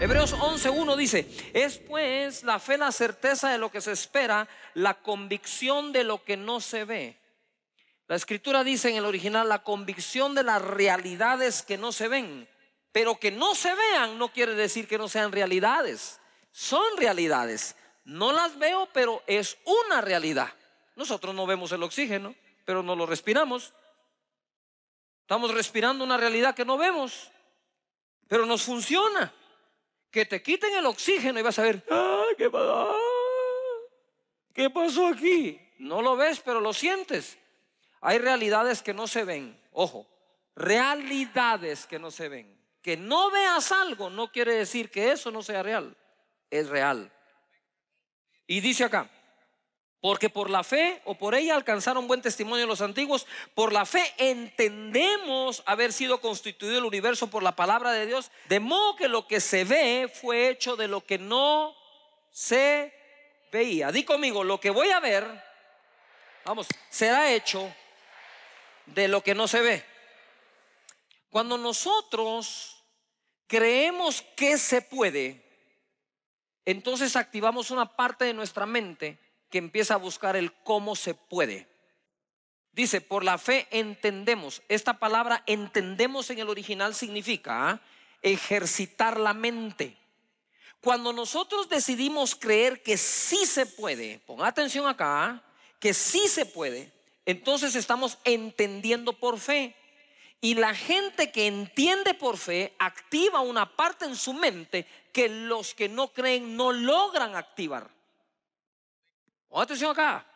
Hebreos 11.1 dice, es pues la fe la certeza de lo que se espera, la convicción de lo que no se ve. La escritura dice en el original, la convicción de las realidades que no se ven. Pero que no se vean no quiere decir que no sean realidades. Son realidades. No las veo, pero es una realidad. Nosotros no vemos el oxígeno, pero no lo respiramos. Estamos respirando una realidad que no vemos, pero nos funciona que te quiten el oxígeno y vas a ver, ah, ah, ¿qué pasó aquí? No lo ves, pero lo sientes. Hay realidades que no se ven, ojo, realidades que no se ven. Que no veas algo no quiere decir que eso no sea real, es real. Y dice acá, porque por la fe o por ella alcanzaron buen testimonio los antiguos. Por la fe entendemos haber sido constituido el universo por la palabra de Dios. De modo que lo que se ve fue hecho de lo que no se veía. Di conmigo, lo que voy a ver, vamos, será hecho de lo que no se ve. Cuando nosotros creemos que se puede, entonces activamos una parte de nuestra mente que empieza a buscar el cómo se puede. Dice, por la fe entendemos. Esta palabra entendemos en el original significa ¿ah? ejercitar la mente. Cuando nosotros decidimos creer que sí se puede, pon atención acá, ¿ah? que sí se puede, entonces estamos entendiendo por fe. Y la gente que entiende por fe activa una parte en su mente que los que no creen no logran activar atención acá.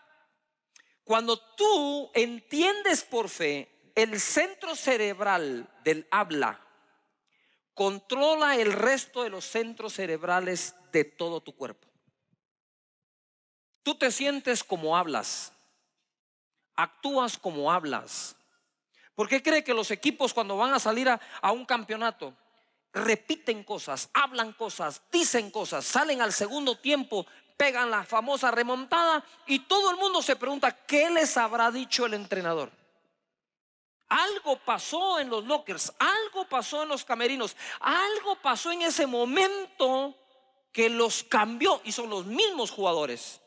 Cuando tú entiendes por fe, el centro cerebral del habla controla el resto de los centros cerebrales de todo tu cuerpo. Tú te sientes como hablas, actúas como hablas. ¿Por qué cree que los equipos cuando van a salir a un campeonato repiten cosas, hablan cosas, dicen cosas, salen al segundo tiempo pegan la famosa remontada y todo el mundo se pregunta qué les habrá dicho el entrenador. Algo pasó en los lockers, algo pasó en los camerinos, algo pasó en ese momento que los cambió y son los mismos jugadores.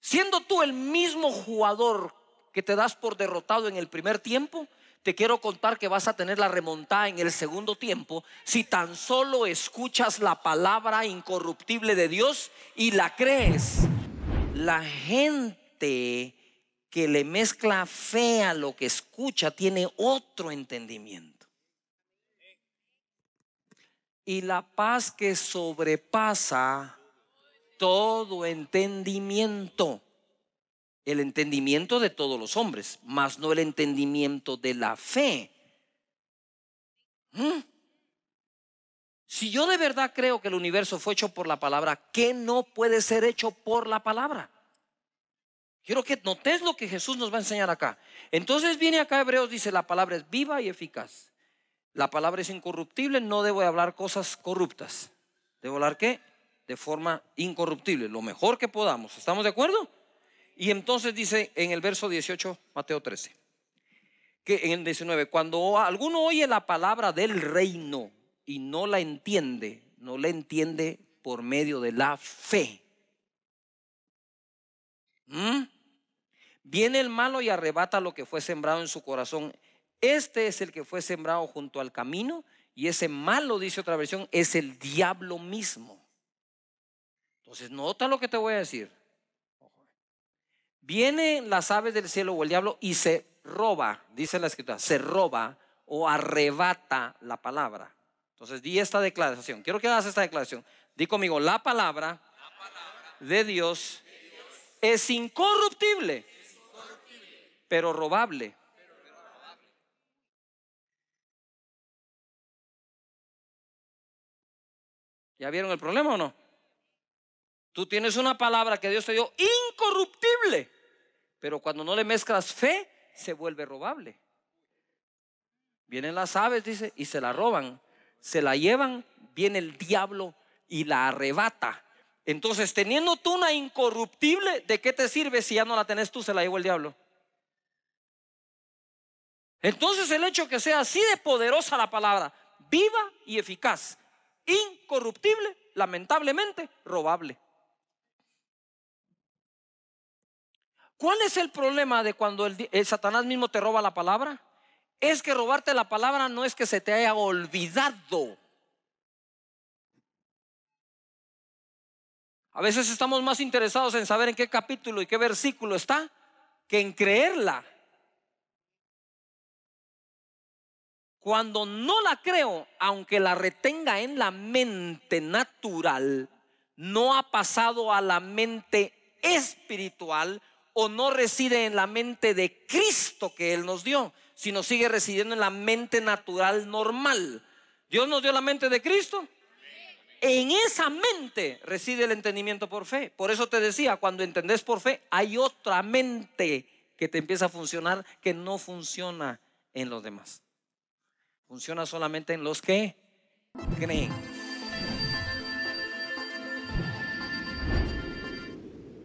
Siendo tú el mismo jugador que te das por derrotado en el primer tiempo, te quiero contar que vas a tener la remontada en el segundo tiempo si tan solo escuchas la palabra incorruptible de Dios y la crees. La gente que le mezcla fe a lo que escucha tiene otro entendimiento. Y la paz que sobrepasa todo entendimiento el entendimiento de todos los hombres, más no el entendimiento de la fe. ¿Mm? Si yo de verdad creo que el universo fue hecho por la palabra, ¿qué no puede ser hecho por la palabra? Quiero que notes lo que Jesús nos va a enseñar acá. Entonces viene acá Hebreos, dice, la palabra es viva y eficaz. La palabra es incorruptible, no debo hablar cosas corruptas. ¿Debo hablar qué? De forma incorruptible, lo mejor que podamos. ¿Estamos de acuerdo? Y entonces dice en el verso 18, Mateo 13, que en el 19, cuando alguno oye la palabra del reino y no la entiende, no la entiende por medio de la fe. ¿Mm? Viene el malo y arrebata lo que fue sembrado en su corazón. Este es el que fue sembrado junto al camino y ese malo, dice otra versión, es el diablo mismo. Entonces, nota lo que te voy a decir. Vienen las aves del cielo o el diablo y se roba, dice la escritura, se roba o arrebata la palabra. Entonces di esta declaración. Quiero que hagas esta declaración. Di conmigo, la palabra, de, Dios es incorruptible, pero robable. ¿Ya vieron el problema o no? Tú tienes una palabra que Dios te dio incorruptible. Pero cuando no le mezclas fe, se vuelve robable. Vienen las aves, dice, y se la roban. Se la llevan, viene el diablo y la arrebata. Entonces, teniendo tú una incorruptible, ¿de qué te sirve si ya no la tenés tú? Se la llevó el diablo. Entonces, el hecho que sea así de poderosa la palabra, viva y eficaz, incorruptible, lamentablemente, robable. ¿Cuál es el problema de cuando el, eh, Satanás mismo te roba la palabra? Es que robarte la palabra no es que se te haya olvidado. A veces estamos más interesados en saber en qué capítulo y qué versículo está que en creerla. Cuando no la creo, aunque la retenga en la mente natural, no ha pasado a la mente espiritual o no reside en la mente de Cristo que Él nos dio, sino sigue residiendo en la mente natural normal. Dios nos dio la mente de Cristo. En esa mente reside el entendimiento por fe. Por eso te decía, cuando entendés por fe, hay otra mente que te empieza a funcionar que no funciona en los demás. Funciona solamente en los que creen.